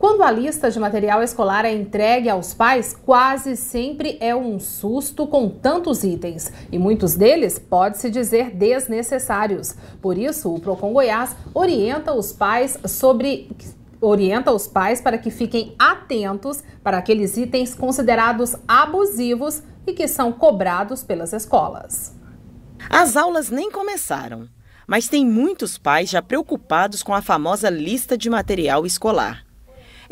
Quando a lista de material escolar é entregue aos pais, quase sempre é um susto com tantos itens e muitos deles pode-se dizer desnecessários. Por isso, o Procon Goiás orienta os pais sobre orienta os pais para que fiquem atentos para aqueles itens considerados abusivos e que são cobrados pelas escolas. As aulas nem começaram, mas tem muitos pais já preocupados com a famosa lista de material escolar.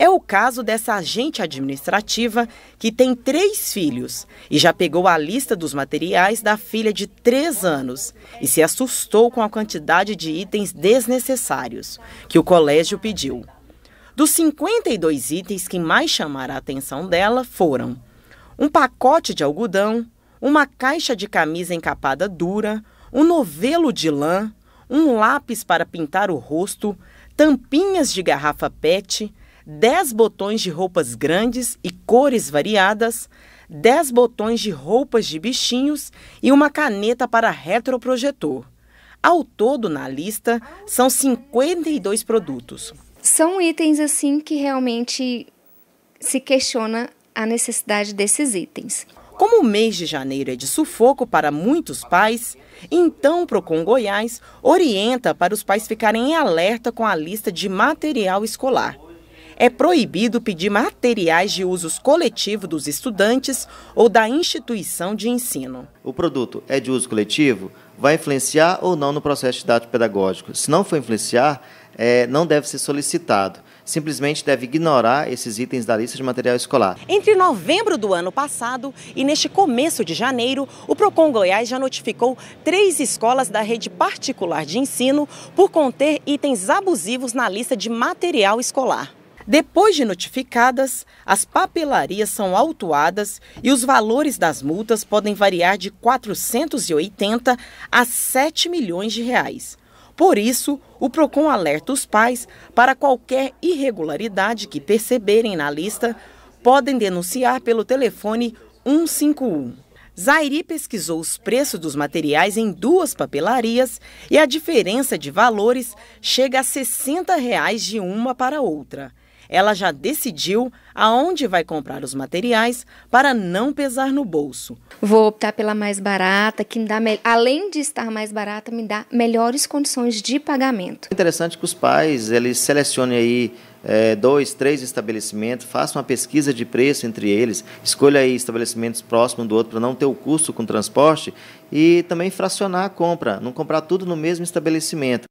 É o caso dessa agente administrativa que tem três filhos e já pegou a lista dos materiais da filha de três anos e se assustou com a quantidade de itens desnecessários que o colégio pediu. Dos 52 itens que mais chamaram a atenção dela foram um pacote de algodão, uma caixa de camisa encapada dura, um novelo de lã, um lápis para pintar o rosto, tampinhas de garrafa PET, 10 botões de roupas grandes e cores variadas, 10 botões de roupas de bichinhos e uma caneta para retroprojetor. Ao todo, na lista, são 52 produtos. São itens assim que realmente se questiona a necessidade desses itens. Como o mês de janeiro é de sufoco para muitos pais, então o Procon Goiás orienta para os pais ficarem em alerta com a lista de material escolar é proibido pedir materiais de usos coletivo dos estudantes ou da instituição de ensino. O produto é de uso coletivo? Vai influenciar ou não no processo didático pedagógico? Se não for influenciar, é, não deve ser solicitado simplesmente deve ignorar esses itens da lista de material escolar. Entre novembro do ano passado e neste começo de janeiro, o Procon Goiás já notificou três escolas da rede particular de ensino por conter itens abusivos na lista de material escolar. Depois de notificadas, as papelarias são autuadas e os valores das multas podem variar de 480 a 7 milhões de reais. Por isso, o Procon alerta os pais para qualquer irregularidade que perceberem na lista, podem denunciar pelo telefone 151. Zairi pesquisou os preços dos materiais em duas papelarias e a diferença de valores chega a R$ 60 reais de uma para outra ela já decidiu aonde vai comprar os materiais para não pesar no bolso. Vou optar pela mais barata, que me dá além de estar mais barata, me dá melhores condições de pagamento. É interessante que os pais eles selecionem aí é, dois, três estabelecimentos, faça uma pesquisa de preço entre eles, escolha aí estabelecimentos próximos do outro para não ter o custo com o transporte e também fracionar a compra, não comprar tudo no mesmo estabelecimento.